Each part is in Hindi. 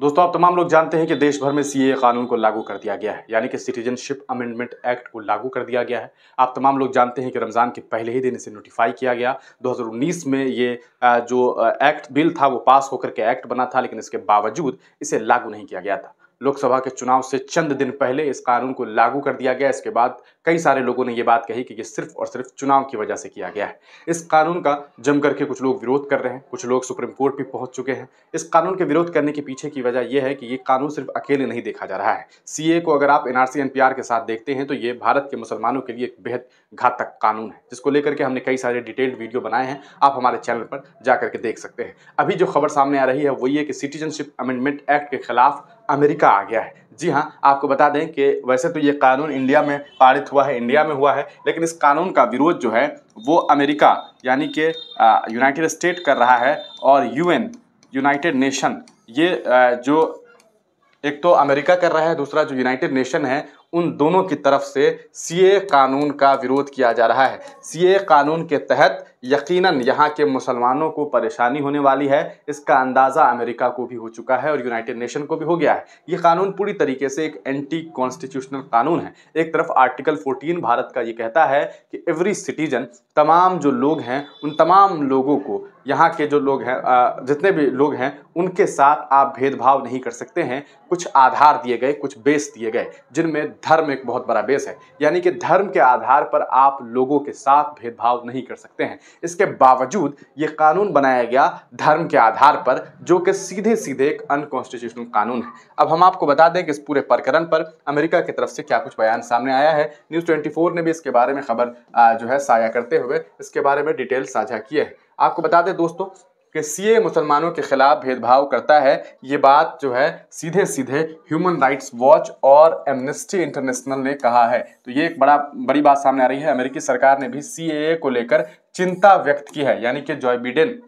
दोस्तों आप तमाम लोग जानते हैं कि देश भर में सीए कानून को लागू कर दिया गया है यानी कि सिटीजनशिप अमेंडमेंट एक्ट को लागू कर दिया गया है आप तमाम लोग जानते हैं कि रमज़ान के पहले ही दिन इसे नोटिफाई किया गया 2019 में ये जो एक्ट बिल था वो पास होकर के एक्ट बना था लेकिन इसके बावजूद इसे लागू नहीं किया गया था लोकसभा के चुनाव से चंद दिन पहले इस कानून को लागू कर दिया गया इसके बाद कई सारे लोगों ने ये बात कही कि ये सिर्फ और सिर्फ चुनाव की वजह से किया गया है इस कानून का जम करके कुछ लोग विरोध कर रहे हैं कुछ लोग सुप्रीम कोर्ट भी पहुंच चुके हैं इस कानून के विरोध करने के पीछे की वजह यह है कि ये कानून सिर्फ अकेले नहीं देखा जा रहा है सी को अगर आप एन आर के साथ देखते हैं तो ये भारत के मुसलमानों के लिए एक बेहद घातक कानून है जिसको लेकर के हमने कई सारे डिटेल्ड वीडियो बनाए हैं आप हमारे चैनल पर जा करके देख सकते हैं अभी जो खबर सामने आ रही है वो ये कि सिटीजनशिप अमेंडमेंट एक्ट के खिलाफ अमेरिका आ गया है जी हाँ आपको बता दें कि वैसे तो ये कानून इंडिया में पारित हुआ है इंडिया में हुआ है लेकिन इस कानून का विरोध जो है वो अमेरिका यानी कि यूनाइटेड स्टेट कर रहा है और यूएन यूनाइटेड नेशन ये आ, जो एक तो अमेरिका कर रहा है दूसरा जो यूनाइटेड नेशन है उन दोनों की तरफ से सीए कानून का विरोध किया जा रहा है सीए कानून के तहत यकीनन यहाँ के मुसलमानों को परेशानी होने वाली है इसका अंदाज़ा अमेरिका को भी हो चुका है और यूनाइटेड नेशन को भी हो गया है ये कानून पूरी तरीके से एक एंटी कॉन्स्टिट्यूशनल कानून है एक तरफ आर्टिकल 14 भारत का ये कहता है कि एवरी सिटीजन तमाम जो लोग हैं उन तमाम लोगों को यहाँ के जो लोग हैं जितने भी लोग हैं उनके साथ आप भेदभाव नहीं कर सकते हैं कुछ आधार दिए गए कुछ बेस दिए गए जिनमें धर्म एक बहुत बड़ा बेस है यानी कि धर्म के आधार पर आप लोगों के साथ भेदभाव नहीं कर सकते हैं इसके बावजूद ये कानून बनाया गया धर्म के आधार पर जो कि सीधे सीधे एक अनकॉन्स्टिट्यूशनल कानून है अब हम आपको बता दें कि इस पूरे प्रकरण पर अमेरिका की तरफ से क्या कुछ बयान सामने आया है न्यूज़ ट्वेंटी ने भी इसके बारे में खबर जो है साया करते हुए इसके बारे में डिटेल साझा किए हैं आपको बता दें दोस्तों कि सीए मुसलमानों के खिलाफ भेदभाव करता है ये बात जो है सीधे सीधे ह्यूमन राइट्स वॉच और एमनेस्टी इंटरनेशनल ने कहा है तो ये एक बड़ा बड़ी बात सामने आ रही है अमेरिकी सरकार ने भी सी को लेकर चिंता व्यक्त की है यानी कि जॉय बिडेन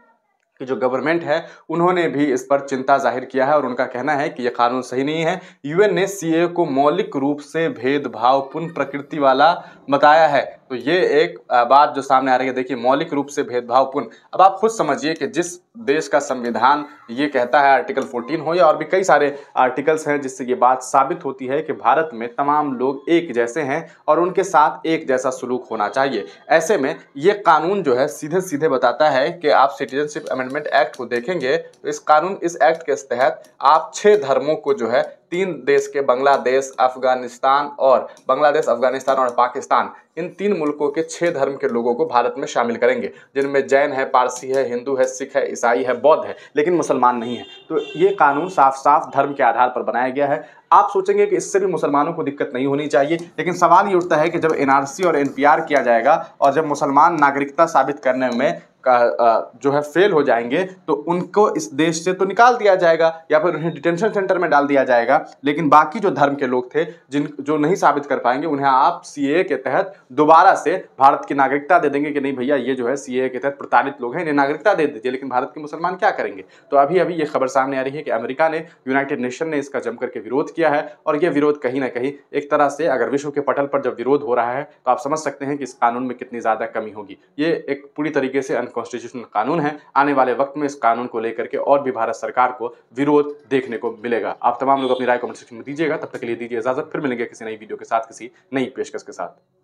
की जो गवर्नमेंट है उन्होंने भी इस पर चिंता जाहिर किया है और उनका कहना है कि यह कानून सही नहीं है यूएन ने सीए को मौलिक रूप से भेदभावपूर्ण प्रकृति वाला बताया है तो ये एक बात जो सामने आ रही है देखिए मौलिक रूप से भेदभावपूर्ण अब आप खुद समझिए कि जिस देश का संविधान ये कहता है आर्टिकल 14 हो या और भी कई सारे आर्टिकल्स हैं जिससे ये बात साबित होती है कि भारत में तमाम लोग एक जैसे हैं और उनके साथ एक जैसा सलूक होना चाहिए ऐसे में ये कानून जो है सीधे सीधे बताता है कि आप सिटीजनशिप अमेंडमेंट एक्ट को देखेंगे तो इस कानून इस एक्ट के तहत आप छः धर्मों को जो है तीन देश के बांग्लादेश अफगानिस्तान और बांग्लादेश अफगानिस्तान और पाकिस्तान इन तीन मुल्कों के छः धर्म के लोगों को भारत में शामिल करेंगे जिनमें जैन है पारसी है हिंदू है सिख है ईसाई है बौद्ध है लेकिन मुसलमान नहीं है तो ये कानून साफ साफ धर्म के आधार पर बनाया गया है आप सोचेंगे कि इससे भी मुसलमानों को दिक्कत नहीं होनी चाहिए लेकिन सवाल ये उठता है कि जब एनआरसी और एनपीआर किया जाएगा और जब मुसलमान नागरिकता साबित करने में का जो है फेल हो जाएंगे तो उनको इस देश से तो निकाल दिया जाएगा या फिर उन्हें डिटेंशन सेंटर में डाल दिया जाएगा लेकिन बाकी जो धर्म के लोग थे जिन जो नहीं साबित कर पाएंगे उन्हें आप सी के तहत दोबारा से भारत की नागरिकता दे देंगे कि नहीं भैया ये जो है सी के तहत प्रताड़ित लोग हैं इन्हें नागरिकता दे दीजिए लेकिन भारत के मुसलमान क्या करेंगे तो अभी अभी ये खबर सामने आ रही है कि अमेरिका ने यूनाइटेड नेशन ने इसका जमकर के विरोध किया है और ये विरोध कहीं ना कहीं एक तरह से अगर विश्व के पटल पर जब विरोध हो रहा है तो आप समझ सकते हैं कि इस कानून में कितनी ज़्यादा कमी होगी ये एक पूरी तरीके से कॉन्स्टिट्यूशन कानून है आने वाले वक्त में इस कानून को लेकर के और भी भारत सरकार को विरोध देखने को मिलेगा आप तमाम लोग अपनी राय कमेंट सेक्शन में दीजिएगा तब तक के लिए दीजिए इजाजत फिर मिलेंगे किसी नई वीडियो के साथ किसी नई पेशकश के साथ